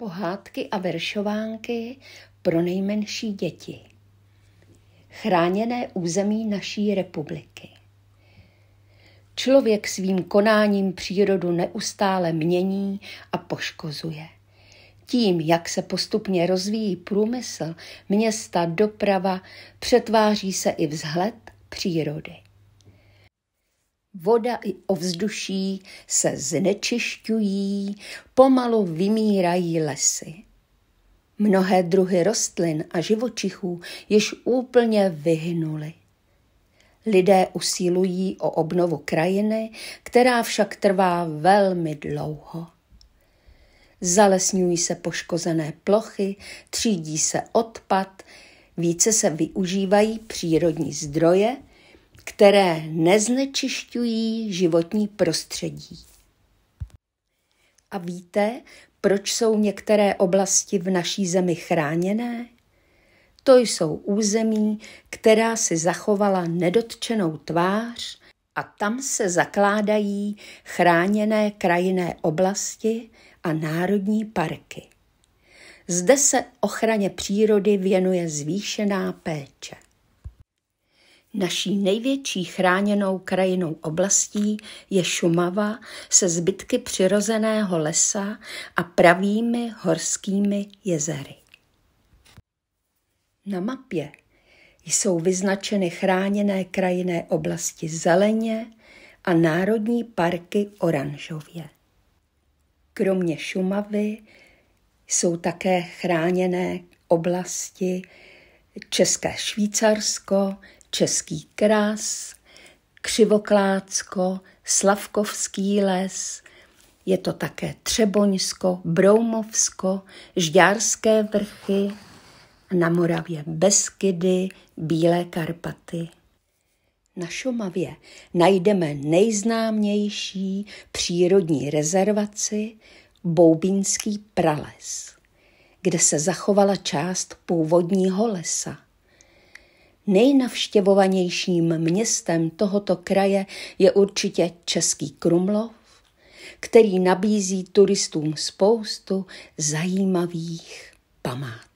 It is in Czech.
Pohádky a veršovánky pro nejmenší děti. Chráněné území naší republiky. Člověk svým konáním přírodu neustále mění a poškozuje. Tím, jak se postupně rozvíjí průmysl, města, doprava, přetváří se i vzhled přírody voda i ovzduší se znečišťují, pomalu vymírají lesy. Mnohé druhy rostlin a živočichů již úplně vyhnuly. Lidé usilují o obnovu krajiny, která však trvá velmi dlouho. Zalesňují se poškozené plochy, třídí se odpad, více se využívají přírodní zdroje – které neznečišťují životní prostředí. A víte, proč jsou některé oblasti v naší zemi chráněné? To jsou území, která si zachovala nedotčenou tvář a tam se zakládají chráněné krajinné oblasti a národní parky. Zde se ochraně přírody věnuje zvýšená péče. Naší největší chráněnou krajinou oblastí je Šumava se zbytky přirozeného lesa a pravými horskými jezery. Na mapě jsou vyznačeny chráněné krajinné oblasti zeleně a národní parky oranžově. Kromě Šumavy jsou také chráněné oblasti České Švýcarsko, Český krás, Křivoklácko, Slavkovský les, je to také Třeboňsko, Broumovsko, Žďárské vrchy, na Moravě Beskydy, Bílé Karpaty. Na Šumavě najdeme nejznámější přírodní rezervaci Boubínský prales, kde se zachovala část původního lesa – Nejnavštěvovanějším městem tohoto kraje je určitě Český Krumlov, který nabízí turistům spoustu zajímavých památek.